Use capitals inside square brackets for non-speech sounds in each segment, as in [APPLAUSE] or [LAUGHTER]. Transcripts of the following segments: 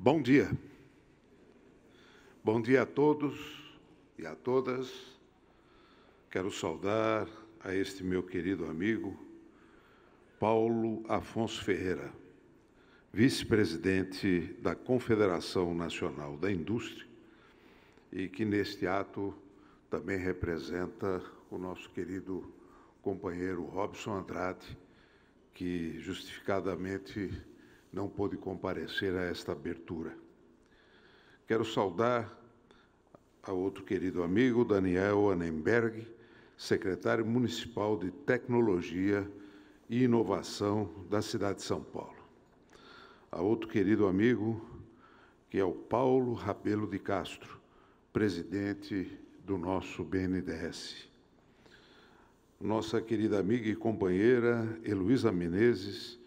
Bom dia. Bom dia a todos e a todas. Quero saudar a este meu querido amigo Paulo Afonso Ferreira, vice-presidente da Confederação Nacional da Indústria e que neste ato também representa o nosso querido companheiro Robson Andrade, que justificadamente não pôde comparecer a esta abertura. Quero saudar a outro querido amigo, Daniel Annenberg, secretário municipal de Tecnologia e Inovação da cidade de São Paulo. A outro querido amigo, que é o Paulo Rabelo de Castro, presidente do nosso BNDES. Nossa querida amiga e companheira Heloísa Menezes,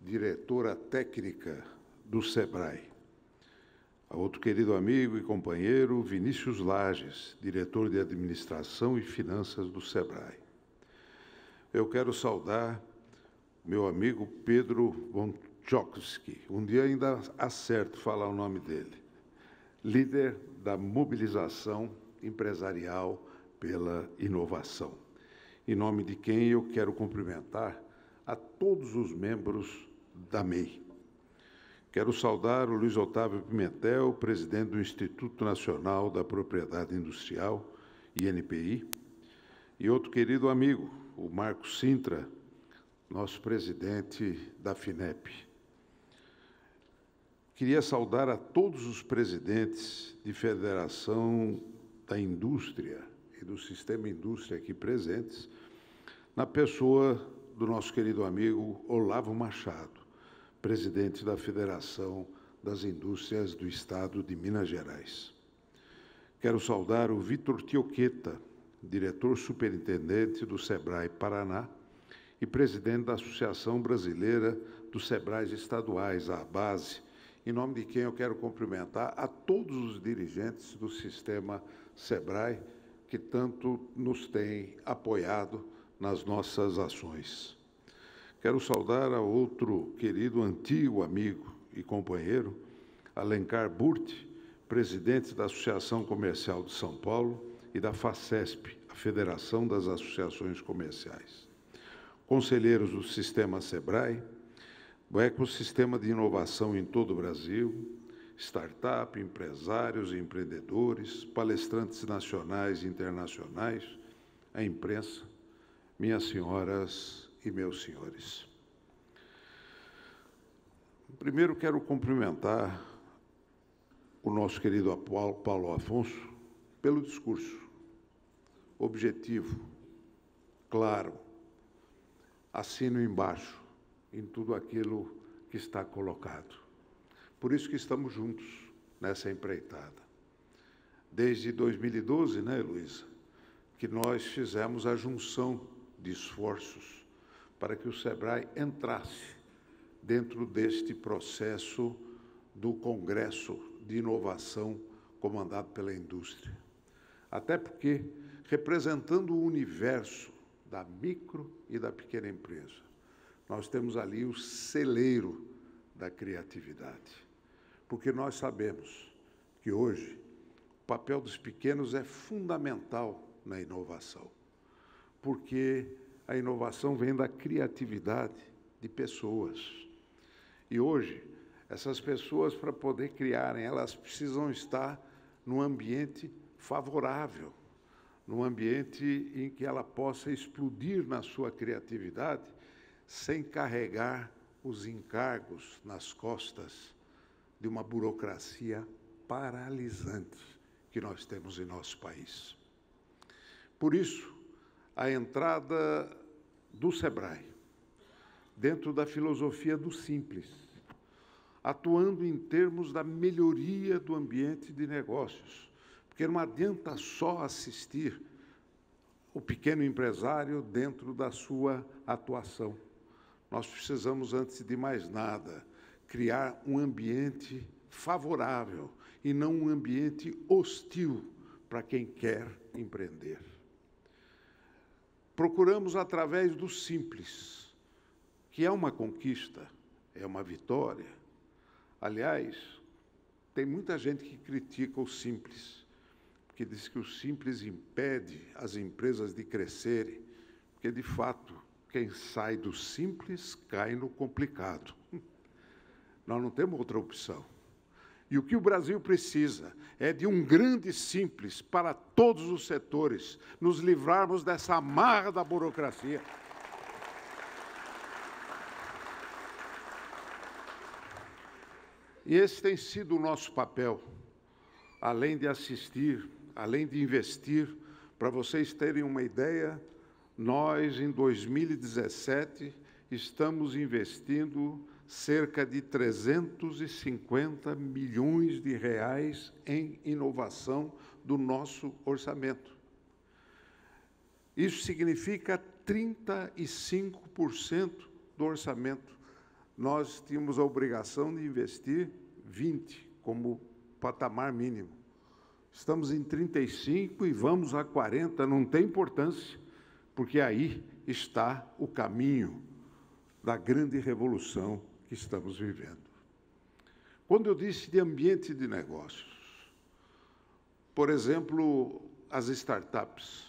diretora técnica do SEBRAE. A outro querido amigo e companheiro, Vinícius Lages, diretor de Administração e Finanças do SEBRAE. Eu quero saudar meu amigo Pedro Bonchowski, um dia ainda acerto falar o nome dele, líder da mobilização empresarial pela inovação. Em nome de quem eu quero cumprimentar a todos os membros da MEI. Quero saudar o Luiz Otávio Pimentel, presidente do Instituto Nacional da Propriedade Industrial, INPI, e outro querido amigo, o Marco Sintra, nosso presidente da FINEP. Queria saudar a todos os presidentes de Federação da Indústria e do Sistema Indústria aqui presentes, na pessoa do nosso querido amigo Olavo Machado, presidente da Federação das Indústrias do Estado de Minas Gerais. Quero saudar o Vitor Tioqueta, diretor superintendente do SEBRAE Paraná e presidente da Associação Brasileira dos SEBRAES Estaduais, a base, em nome de quem eu quero cumprimentar a todos os dirigentes do sistema SEBRAE que tanto nos tem apoiado nas nossas ações. Quero saudar a outro querido antigo amigo e companheiro, Alencar Burti, presidente da Associação Comercial de São Paulo e da FACESP, a Federação das Associações Comerciais. Conselheiros do Sistema SEBRAE, do ecossistema de inovação em todo o Brasil, startup, empresários e empreendedores, palestrantes nacionais e internacionais, a imprensa minhas senhoras e meus senhores. Primeiro quero cumprimentar o nosso querido Paulo Afonso pelo discurso objetivo, claro, assino embaixo em tudo aquilo que está colocado. Por isso que estamos juntos nessa empreitada. Desde 2012, né, Luísa, que nós fizemos a junção de esforços para que o SEBRAE entrasse dentro deste processo do Congresso de Inovação comandado pela indústria. Até porque, representando o universo da micro e da pequena empresa, nós temos ali o celeiro da criatividade. Porque nós sabemos que hoje o papel dos pequenos é fundamental na inovação porque a inovação vem da criatividade de pessoas. E hoje, essas pessoas, para poder criarem, elas precisam estar num ambiente favorável, num ambiente em que ela possa explodir na sua criatividade sem carregar os encargos nas costas de uma burocracia paralisante que nós temos em nosso país. Por isso, a entrada do SEBRAE, dentro da filosofia do simples, atuando em termos da melhoria do ambiente de negócios, porque não adianta só assistir o pequeno empresário dentro da sua atuação. Nós precisamos, antes de mais nada, criar um ambiente favorável e não um ambiente hostil para quem quer empreender procuramos através do simples, que é uma conquista, é uma vitória. Aliás, tem muita gente que critica o simples, que diz que o simples impede as empresas de crescerem, porque de fato, quem sai do simples cai no complicado. [LAUGHS] Nós não temos outra opção. E o que o Brasil precisa é de um grande simples para todos os setores, nos livrarmos dessa amarra da burocracia. E esse tem sido o nosso papel, além de assistir, além de investir. Para vocês terem uma ideia, nós, em 2017, estamos investindo cerca de 350 milhões de reais em inovação do nosso orçamento. Isso significa 35% do orçamento. Nós tínhamos a obrigação de investir 20 como patamar mínimo. Estamos em 35 e vamos a 40, não tem importância, porque aí está o caminho da grande revolução que estamos vivendo. Quando eu disse de ambiente de negócios, por exemplo, as startups,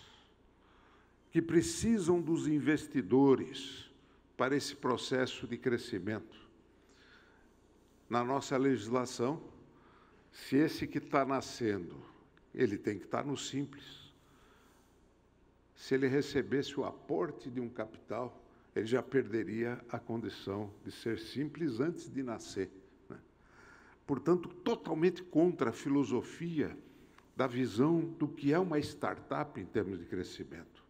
que precisam dos investidores para esse processo de crescimento. Na nossa legislação, se esse que está nascendo, ele tem que estar no simples. Se ele recebesse o aporte de um capital, ele já perderia a condição de ser simples antes de nascer. Né? Portanto, totalmente contra a filosofia da visão do que é uma startup em termos de crescimento.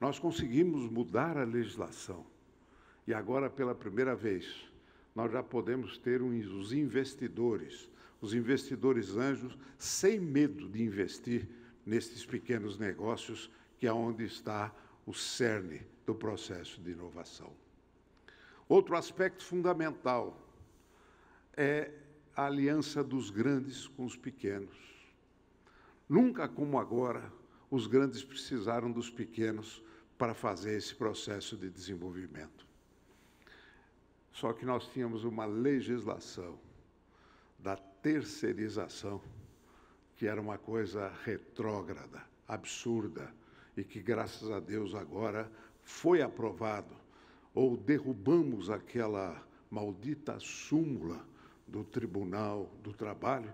Nós conseguimos mudar a legislação e agora, pela primeira vez, nós já podemos ter os investidores, os investidores anjos, sem medo de investir nesses pequenos negócios, que é onde está o cerne do processo de inovação. Outro aspecto fundamental é a aliança dos grandes com os pequenos. Nunca como agora, os grandes precisaram dos pequenos para fazer esse processo de desenvolvimento. Só que nós tínhamos uma legislação da terceirização, que era uma coisa retrógrada, absurda, e que, graças a Deus, agora foi aprovado, ou derrubamos aquela maldita súmula do Tribunal do Trabalho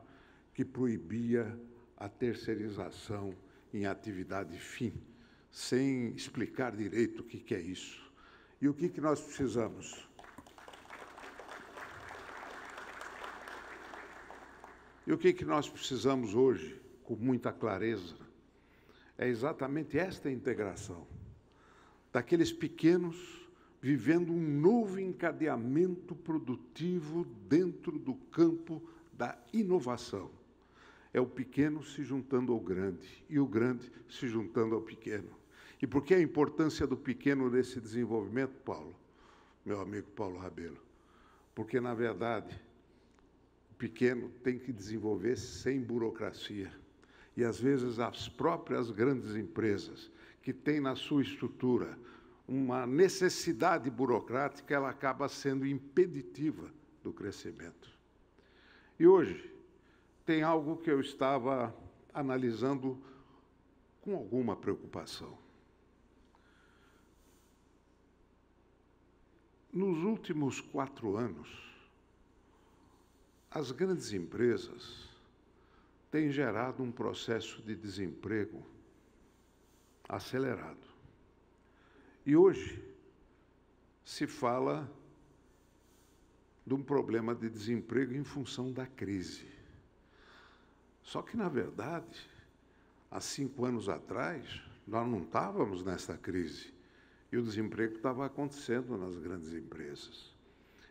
que proibia a terceirização em atividade fim, sem explicar direito o que, é isso. E o que, que nós precisamos? E o que, que nós precisamos hoje, com muita clareza? é exatamente esta integração daqueles pequenos vivendo um novo encadeamento produtivo dentro do campo da inovação. É o pequeno se juntando ao grande e o grande se juntando ao pequeno. E por que a importância do pequeno nesse desenvolvimento, Paulo? Meu amigo Paulo Rabelo. Porque, na verdade, o pequeno tem que desenvolver sem burocracia e às vezes as próprias grandes empresas que têm na sua estrutura uma necessidade burocrática, ela acaba sendo impeditiva do crescimento. E hoje tem algo que eu estava analisando com alguma preocupação. Nos últimos quatro anos, as grandes empresas tem gerado um processo de desemprego acelerado. E hoje se fala de um problema de desemprego em função da crise. Só que, na verdade, há cinco anos atrás, nós não estávamos nessa crise e o desemprego estava acontecendo nas grandes empresas.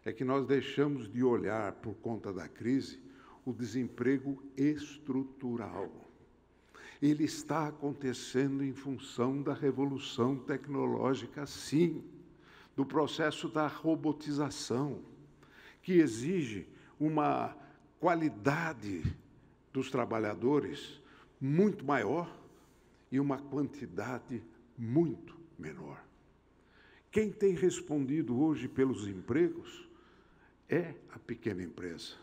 É que nós deixamos de olhar por conta da crise o desemprego estrutural. Ele está acontecendo em função da revolução tecnológica, sim, do processo da robotização, que exige uma qualidade dos trabalhadores muito maior e uma quantidade muito menor. Quem tem respondido hoje pelos empregos é a pequena empresa.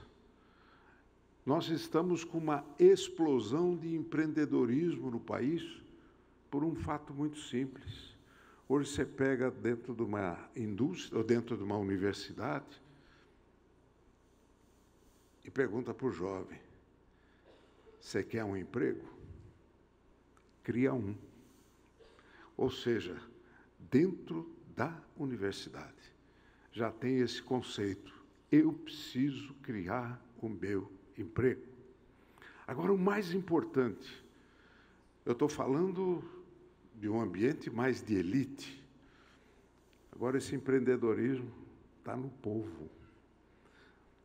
Nós estamos com uma explosão de empreendedorismo no país por um fato muito simples. Hoje você pega dentro de uma indústria ou dentro de uma universidade e pergunta para o jovem: você quer um emprego? Cria um. Ou seja, dentro da universidade já tem esse conceito: eu preciso criar o meu emprego. Agora, o mais importante, eu estou falando de um ambiente mais de elite. Agora, esse empreendedorismo está no povo,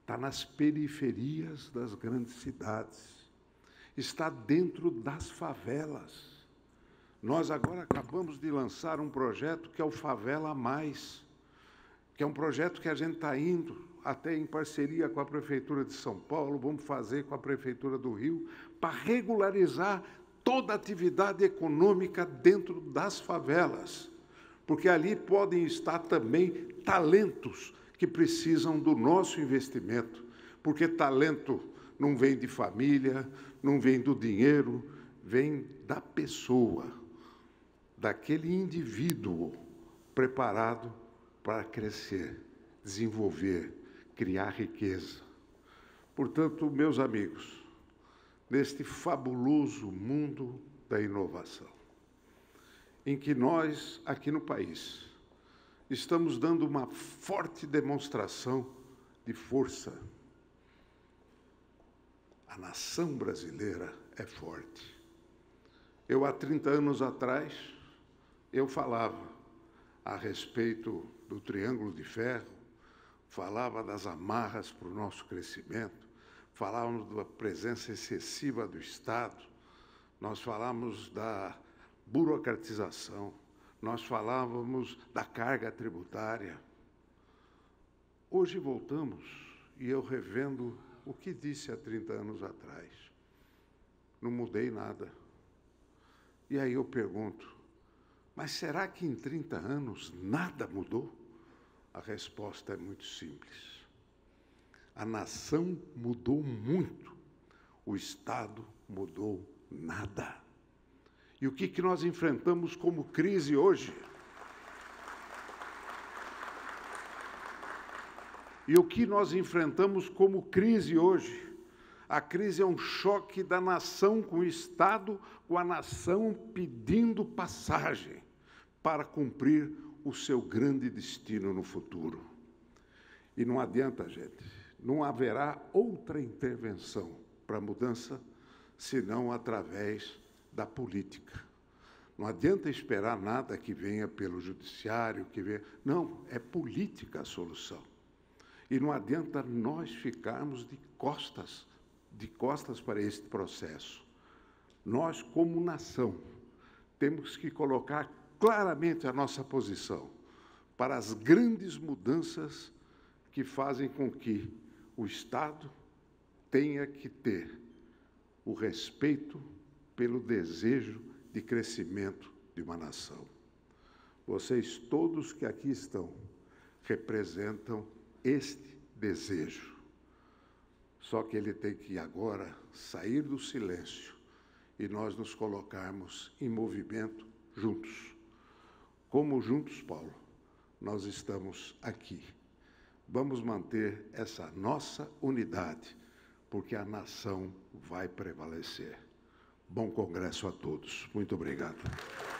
está nas periferias das grandes cidades, está dentro das favelas. Nós agora acabamos de lançar um projeto que é o Favela Mais, que é um projeto que a gente está indo até em parceria com a Prefeitura de São Paulo, vamos fazer com a Prefeitura do Rio, para regularizar toda a atividade econômica dentro das favelas, porque ali podem estar também talentos que precisam do nosso investimento, porque talento não vem de família, não vem do dinheiro, vem da pessoa, daquele indivíduo preparado para crescer, desenvolver, criar riqueza. Portanto, meus amigos, neste fabuloso mundo da inovação, em que nós, aqui no país, estamos dando uma forte demonstração de força. A nação brasileira é forte. Eu, há 30 anos atrás, eu falava a respeito do Triângulo de Ferro, falava das amarras para o nosso crescimento, falávamos da presença excessiva do Estado, nós falávamos da burocratização, nós falávamos da carga tributária. Hoje voltamos e eu revendo o que disse há 30 anos atrás. Não mudei nada. E aí eu pergunto: mas será que em 30 anos nada mudou? A resposta é muito simples. A nação mudou muito, o Estado mudou nada. E o que, que nós enfrentamos como crise hoje? E o que nós enfrentamos como crise hoje? A crise é um choque da nação com o Estado, com a nação pedindo passagem para cumprir o seu grande destino no futuro. E não adianta, gente, não haverá outra intervenção para a mudança senão através da política. Não adianta esperar nada que venha pelo judiciário, que venha. Não, é política a solução. E não adianta nós ficarmos de costas, de costas para este processo. Nós, como nação, temos que colocar claramente a nossa posição para as grandes mudanças que fazem com que o Estado tenha que ter o respeito pelo desejo de crescimento de uma nação. Vocês todos que aqui estão representam este desejo. Só que ele tem que agora sair do silêncio e nós nos colocarmos em movimento juntos. Como juntos, Paulo, nós estamos aqui. Vamos manter essa nossa unidade, porque a nação vai prevalecer. Bom congresso a todos. Muito obrigado.